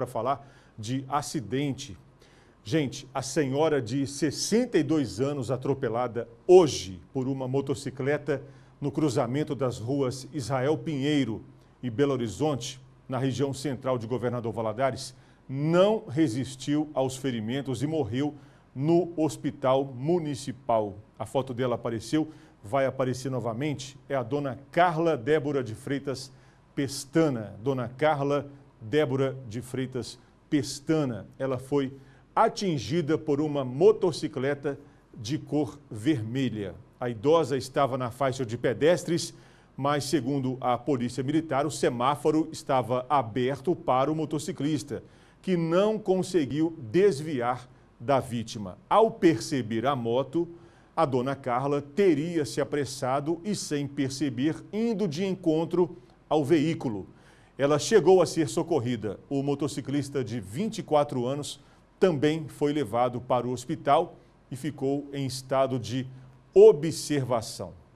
para falar de acidente. Gente, a senhora de 62 anos atropelada hoje por uma motocicleta no cruzamento das ruas Israel Pinheiro e Belo Horizonte, na região central de Governador Valadares, não resistiu aos ferimentos e morreu no hospital municipal. A foto dela apareceu, vai aparecer novamente. É a dona Carla Débora de Freitas Pestana. Dona Carla Débora de Freitas Pestana. Ela foi atingida por uma motocicleta de cor vermelha. A idosa estava na faixa de pedestres, mas, segundo a Polícia Militar, o semáforo estava aberto para o motociclista, que não conseguiu desviar da vítima. Ao perceber a moto, a dona Carla teria se apressado e, sem perceber, indo de encontro ao veículo. Ela chegou a ser socorrida. O motociclista de 24 anos também foi levado para o hospital e ficou em estado de observação.